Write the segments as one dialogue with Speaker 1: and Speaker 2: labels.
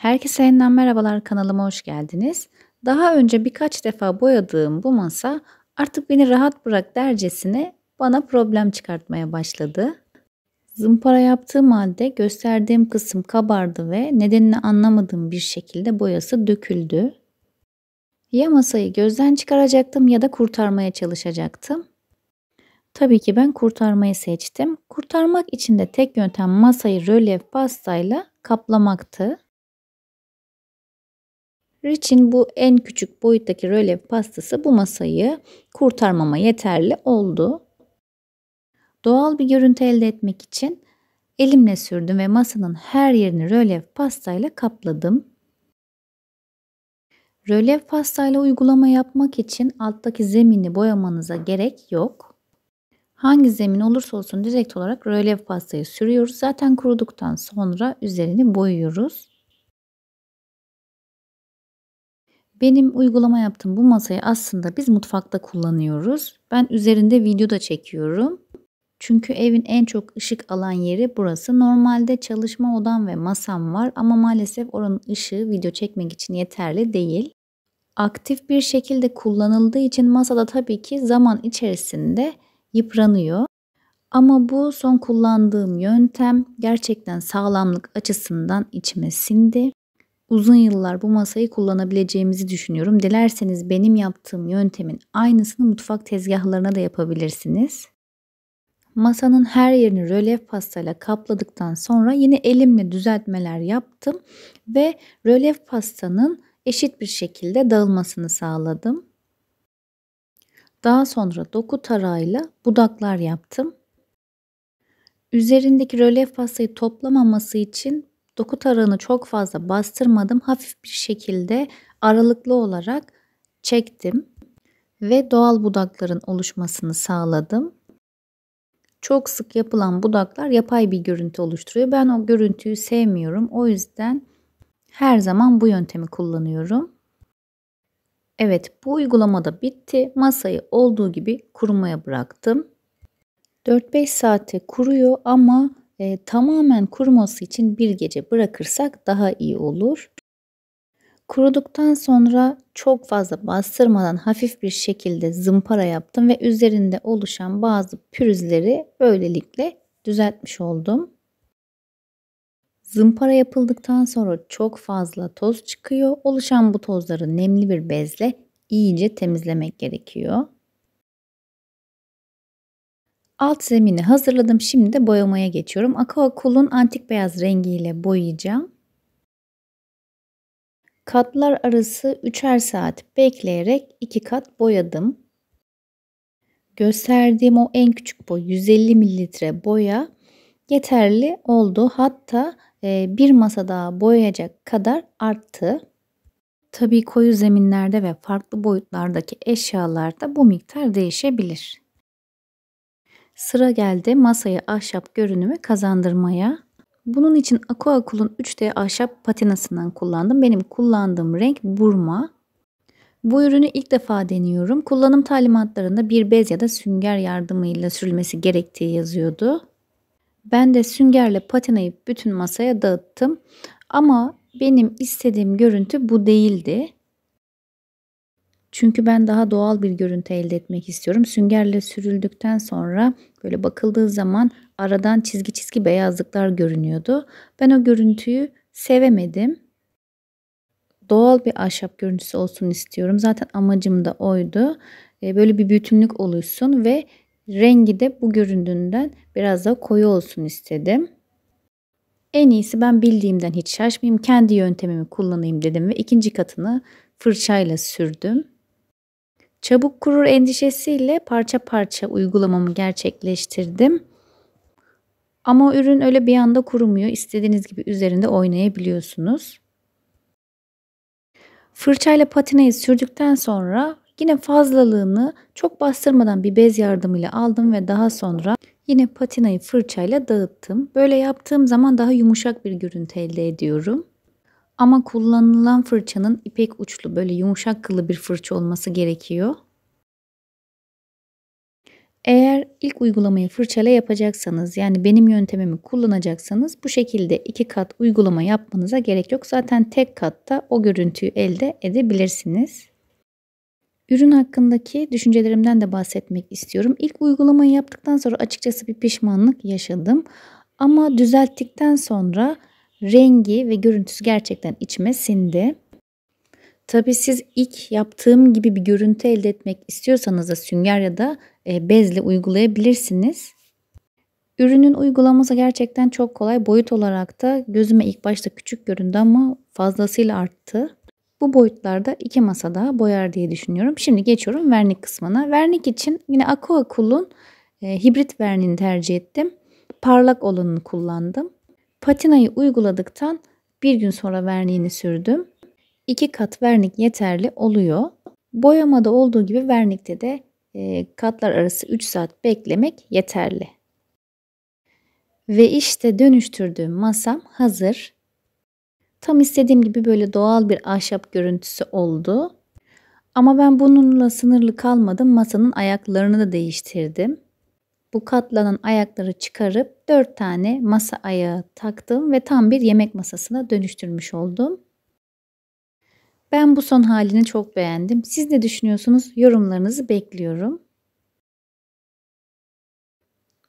Speaker 1: Herkese yeniden merhabalar kanalıma hoş geldiniz. Daha önce birkaç defa boyadığım bu masa artık beni rahat bırak dercesine bana problem çıkartmaya başladı. Zımpara yaptığım halde gösterdiğim kısım kabardı ve nedenini anlamadığım bir şekilde boyası döküldü. Ya masayı gözden çıkaracaktım ya da kurtarmaya çalışacaktım. Tabii ki ben kurtarmayı seçtim. Kurtarmak için de tek yöntem masayı rölyef pastayla kaplamaktı. Rich'in bu en küçük boyuttaki rölev pastası bu masayı kurtarmama yeterli oldu. Doğal bir görüntü elde etmek için elimle sürdüm ve masanın her yerini rölev pastayla kapladım. Rölev pastayla uygulama yapmak için alttaki zemini boyamanıza gerek yok. Hangi zemin olursa olsun direkt olarak rölev pastayı sürüyoruz. Zaten kuruduktan sonra üzerini boyuyoruz. Benim uygulama yaptığım bu masayı aslında biz mutfakta kullanıyoruz. Ben üzerinde video da çekiyorum. Çünkü evin en çok ışık alan yeri burası. Normalde çalışma odam ve masam var ama maalesef oranın ışığı video çekmek için yeterli değil. Aktif bir şekilde kullanıldığı için masada tabii ki zaman içerisinde yıpranıyor. Ama bu son kullandığım yöntem gerçekten sağlamlık açısından içime sindi uzun yıllar bu masayı kullanabileceğimizi düşünüyorum. Dilerseniz benim yaptığım yöntemin aynısını mutfak tezgahlarına da yapabilirsiniz. Masanın her yerini rölef pastayla kapladıktan sonra yine elimle düzeltmeler yaptım ve rölef pastanın eşit bir şekilde dağılmasını sağladım. Daha sonra doku tarağıyla budaklar yaptım. Üzerindeki rölef pastayı toplamaması için Doku tarağını çok fazla bastırmadım. Hafif bir şekilde aralıklı olarak çektim ve doğal budakların oluşmasını sağladım. Çok sık yapılan budaklar yapay bir görüntü oluşturuyor. Ben o görüntüyü sevmiyorum. O yüzden her zaman bu yöntemi kullanıyorum. Evet bu uygulamada bitti. Masayı olduğu gibi kurumaya bıraktım. 4-5 saate kuruyor ama e, tamamen kuruması için bir gece bırakırsak daha iyi olur. Kuruduktan sonra çok fazla bastırmadan hafif bir şekilde zımpara yaptım ve üzerinde oluşan bazı pürüzleri böylelikle düzeltmiş oldum. Zımpara yapıldıktan sonra çok fazla toz çıkıyor. Oluşan bu tozları nemli bir bezle iyice temizlemek gerekiyor. Alt zemini hazırladım. Şimdi de boyamaya geçiyorum. Aqua Cool'un antik beyaz rengiyle boyayacağım. Katlar arası 3'er saat bekleyerek 2 kat boyadım. Gösterdiğim o en küçük boy 150 mililitre boya yeterli oldu. Hatta e, bir masa daha boyayacak kadar arttı. Tabii koyu zeminlerde ve farklı boyutlardaki eşyalarda bu miktar değişebilir. Sıra geldi masaya ahşap görünümü kazandırmaya. Bunun için Aquacool'un 3D ahşap patinasından kullandım. Benim kullandığım renk burma. Bu ürünü ilk defa deniyorum. Kullanım talimatlarında bir bez ya da sünger yardımıyla sürülmesi gerektiği yazıyordu. Ben de süngerle patinayı bütün masaya dağıttım. Ama benim istediğim görüntü bu değildi. Çünkü ben daha doğal bir görüntü elde etmek istiyorum. Süngerle sürüldükten sonra böyle bakıldığı zaman aradan çizgi çizgi beyazlıklar görünüyordu. Ben o görüntüyü sevemedim. Doğal bir ahşap görüntüsü olsun istiyorum. Zaten amacım da oydu. Ee, böyle bir bütünlük oluşsun ve rengi de bu göründüğünden biraz daha koyu olsun istedim. En iyisi ben bildiğimden hiç şaşmayayım. Kendi yöntemimi kullanayım dedim ve ikinci katını fırçayla sürdüm. Çabuk kurur endişesiyle parça parça uygulamamı gerçekleştirdim. Ama ürün öyle bir anda kurumuyor. İstediğiniz gibi üzerinde oynayabiliyorsunuz. Fırçayla patineyi sürdükten sonra yine fazlalığını çok bastırmadan bir bez yardımıyla aldım ve daha sonra yine patinayı fırçayla dağıttım. Böyle yaptığım zaman daha yumuşak bir görüntü elde ediyorum. Ama kullanılan fırçanın ipek uçlu böyle yumuşak kılı bir fırça olması gerekiyor. Eğer ilk uygulamayı fırçayla yapacaksanız yani benim yöntemimi kullanacaksanız bu şekilde iki kat uygulama yapmanıza gerek yok. Zaten tek katta o görüntüyü elde edebilirsiniz. Ürün hakkındaki düşüncelerimden de bahsetmek istiyorum. İlk uygulamayı yaptıktan sonra açıkçası bir pişmanlık yaşadım. Ama düzelttikten sonra rengi ve görüntüsü gerçekten içime sindi. Tabi siz ilk yaptığım gibi bir görüntü elde etmek istiyorsanız da sünger ya da e, bezle uygulayabilirsiniz. Ürünün uygulaması gerçekten çok kolay. Boyut olarak da gözüme ilk başta küçük göründü ama fazlasıyla arttı. Bu boyutlarda iki masa daha boyar diye düşünüyorum. Şimdi geçiyorum vernik kısmına. Vernik için yine Aqua Cool'un e, hibrit verniğini tercih ettim. Parlak olanını kullandım. Patinayı uyguladıktan bir gün sonra verniğini sürdüm. İki kat vernik yeterli oluyor. Boyamada olduğu gibi vernikte de e, katlar arası 3 saat beklemek yeterli. Ve işte dönüştürdüğüm masam hazır. Tam istediğim gibi böyle doğal bir ahşap görüntüsü oldu. Ama ben bununla sınırlı kalmadım. Masanın ayaklarını da değiştirdim bu katlanan ayakları çıkarıp dört tane masa ayağı taktım ve tam bir yemek masasına dönüştürmüş oldum. Ben bu son halini çok beğendim. Siz ne düşünüyorsunuz? Yorumlarınızı bekliyorum.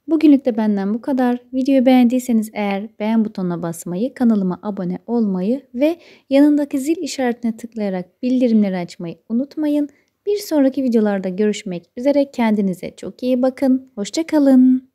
Speaker 1: Bugünlük de benden bu kadar. Videoyu beğendiyseniz eğer beğen butonuna basmayı, kanalıma abone olmayı ve yanındaki zil işaretine tıklayarak bildirimleri açmayı unutmayın. Bir sonraki videolarda görüşmek üzere kendinize çok iyi bakın. Hoşçakalın.